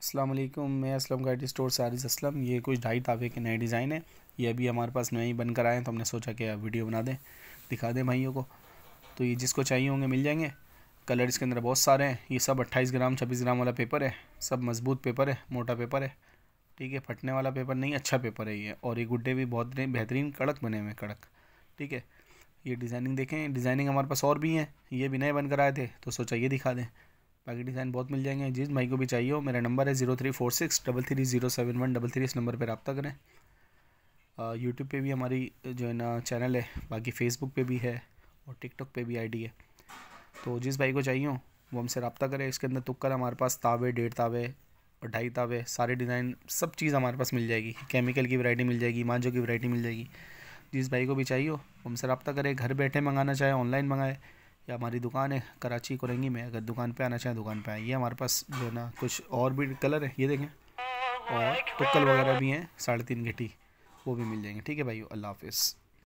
असलम मैं Aslam guide store से आरिज असलम ये कुछ ढाई तावे के नए डिज़ाइन है ये अभी हमारे पास नए ही बनकर आए हैं तो हमने सोचा कि आप वीडियो बना दें दिखा दें भाइयों को तो ये जिसको चाहिए होंगे मिल जाएंगे कलर इसके अंदर बहुत सारे हैं ये सब 28 ग्राम 26 ग्राम वाला पेपर है सब मजबूत पेपर है मोटा पेपर है ठीक है फटने वाला पेपर नहीं अच्छा पेपर है ये और ये गुड्डे भी बहुत बेहतरीन कड़क बने हुए हैं कड़क ठीक है ये डिज़ाइनिंग देखें डिज़ाइनिंग हमारे पास और भी हैं ये भी नए बनकर आए थे तो सोचा ये दिखा दें बाकी डिज़ाइन बहुत मिल जाएंगे जिस भाई को भी चाहिए हो मेरा नंबर है zero three four six double three zero seven one double three इस नंबर पर रबता करें यूट्यूब पे भी हमारी जो है ना चैनल है बाकी फेसबुक पे भी है और टिकटॉक पे भी आईडी है तो जिस भाई को चाहिए हो वो हमसे रबता करें इसके अंदर तुक्कर हमारे पास तावे डेढ़ तावे और ढाई तावे सारे डिज़ाइन सब चीज़ हमारे पास मिल जाएगी केमिकल की वैरायटी मिल जाएगी मांझो की वैरायटी मिल जाएगी जिस भाई को भी चाहिए हो हमसे रबता करें घर बैठे मंगाना चाहे ऑनलाइन मंगाए या हमारी दुकान है कराची कोरंगी में अगर दुकान पे आना चाहें दुकान पे आए ये हमारे पास जो है ना कुछ और भी कलर है ये देखें और टुक्कल वगैरह भी हैं साढ़े तीन घटी वो भी मिल जाएंगे ठीक है भाई अल्लाह हाफिज़